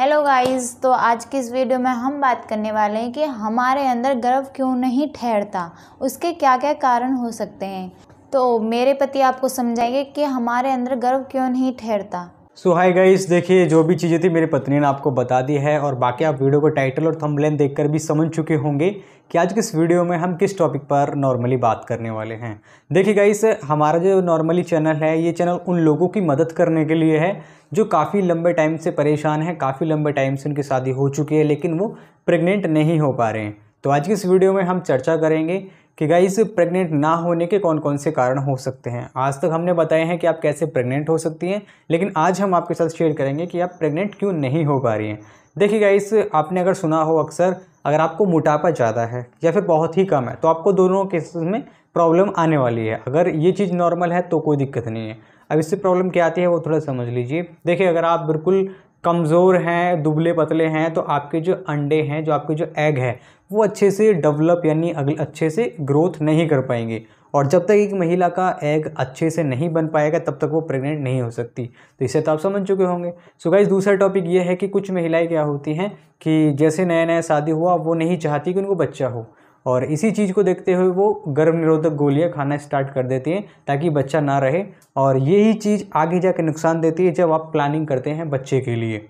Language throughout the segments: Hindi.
हेलो गाइस तो आज की इस वीडियो में हम बात करने वाले हैं कि हमारे अंदर गर्व क्यों नहीं ठहरता उसके क्या क्या कारण हो सकते हैं तो मेरे पति आपको समझाएंगे कि हमारे अंदर गर्व क्यों नहीं ठहरता सो हाय गाइस देखिए जो भी चीज़ें थी मेरी पत्नी ने आपको बता दी है और बाकी आप वीडियो को टाइटल और थंबनेल देखकर भी समझ चुके होंगे कि आज किस वीडियो में हम किस टॉपिक पर नॉर्मली बात करने वाले हैं देखिए गाइस हमारा जो नॉर्मली चैनल है ये चैनल उन लोगों की मदद करने के लिए है जो काफ़ी लंबे टाइम से परेशान हैं काफ़ी लंबे टाइम से उनकी शादी हो चुकी है लेकिन वो प्रेगनेंट नहीं हो पा रहे हैं तो आज की इस वीडियो में हम चर्चा करेंगे कि गाइस प्रेग्नेंट ना होने के कौन कौन से कारण हो सकते हैं आज तक हमने बताए हैं कि आप कैसे प्रेग्नेंट हो सकती हैं लेकिन आज हम आपके साथ शेयर करेंगे कि आप प्रेग्नेंट क्यों नहीं हो पा रही हैं देखिए गाइस आपने अगर सुना हो अक्सर अगर आपको मोटापा ज़्यादा है या फिर बहुत ही कम है तो आपको दोनों केसेस में प्रॉब्लम आने वाली है अगर ये चीज़ नॉर्मल है तो कोई दिक्कत नहीं है अब इससे प्रॉब्लम क्या आती है वो थोड़ा समझ लीजिए देखिए अगर आप बिल्कुल कमज़ोर हैं दुबले पतले हैं तो आपके जो अंडे हैं जो आपके जो एग है वो अच्छे से डेवलप यानी अच्छे से ग्रोथ नहीं कर पाएंगे और जब तक एक महिला का एग अच्छे से नहीं बन पाएगा तब तक वो प्रेग्नेंट नहीं हो सकती तो इसे तो आप समझ चुके होंगे सो गाइज दूसरा टॉपिक ये है कि कुछ महिलाएं क्या होती हैं कि जैसे नया नया शादी हुआ वो नहीं चाहती कि उनको बच्चा हो और इसी चीज़ को देखते हुए वो गर्भ निरोधक गोलियाँ खाना स्टार्ट कर देती हैं ताकि बच्चा ना रहे और यही चीज़ आगे जाके नुकसान देती है जब आप प्लानिंग करते हैं बच्चे के लिए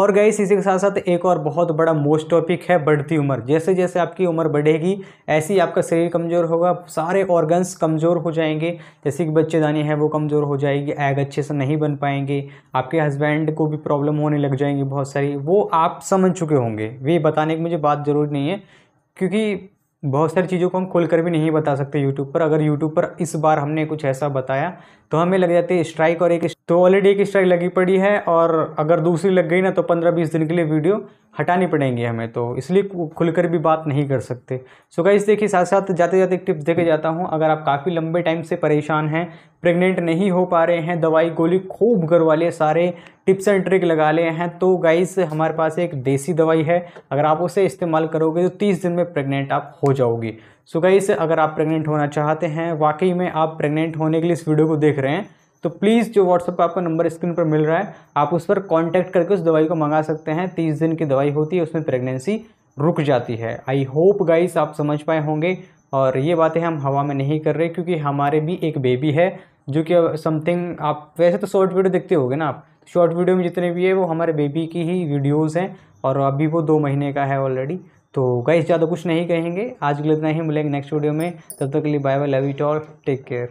और गाइस इसी के साथ साथ एक और बहुत बड़ा मोस्ट टॉपिक है बढ़ती उम्र जैसे जैसे आपकी उम्र बढ़ेगी ऐसे ही आपका शरीर कमज़ोर होगा सारे ऑर्गन्स कमज़ोर हो जाएंगे जैसे कि बच्चेदानी है वो कमज़ोर हो जाएगी एग अच्छे से नहीं बन पाएंगे आपके हस्बैंड को भी प्रॉब्लम होने लग जाएंगी बहुत सारी वो आप समझ चुके होंगे वे बताने की मुझे बात ज़रूरी नहीं है क्योंकि बहुत सारी चीज़ों को हम खोल कर भी नहीं बता सकते यूट्यूब पर अगर यूट्यूब पर इस बार हमने कुछ ऐसा बताया तो हमें लग जाती है स्ट्राइक और एक तो ऑलरेडी एक स्ट्राइक लगी पड़ी है और अगर दूसरी लग गई ना तो पंद्रह बीस दिन के लिए वीडियो हटानी पड़ेंगी हमें तो इसलिए खुलकर भी बात नहीं कर सकते सो गाइस देखिए साथ साथ जाते जाते एक टिप्स देके जाता हूँ अगर आप काफ़ी लंबे टाइम से परेशान हैं प्रेग्नेंट नहीं हो पा रहे हैं दवाई गोली खूब घर वाले सारे टिप्स एंड ट्रिक लगा लिए हैं तो गाइस हमारे पास एक देसी दवाई है अगर आप उसे इस्तेमाल करोगे तो तीस दिन में प्रेग्नेंट आप हो जाओगी सो गाइस अगर आप प्रेग्नेंट होना चाहते हैं वाकई में आप प्रेग्नेंट होने के लिए इस वीडियो को देख रहे हैं तो प्लीज़ जो व्हाट्सअप पर आपका नंबर स्क्रीन पर मिल रहा है आप उस पर कॉन्टैक्ट करके उस दवाई को मंगा सकते हैं तीस दिन की दवाई होती है उसमें प्रेगनेंसी रुक जाती है आई होप गाइस आप समझ पाए होंगे और ये बातें हम हवा में नहीं कर रहे क्योंकि हमारे भी एक बेबी है जो कि समथिंग आप वैसे तो शॉर्ट वीडियो देखते होगे ना आप शॉर्ट वीडियो में जितने भी है वो हमारे बेबी की ही वीडियोज़ हैं और अभी वो दो महीने का है ऑलरेडी तो गाइस ज़्यादा कुछ नहीं कहेंगे आज के लिए इतना ही मिलेंगे नेक्स्ट वीडियो में तब तक के लिए bye bye love it tall take care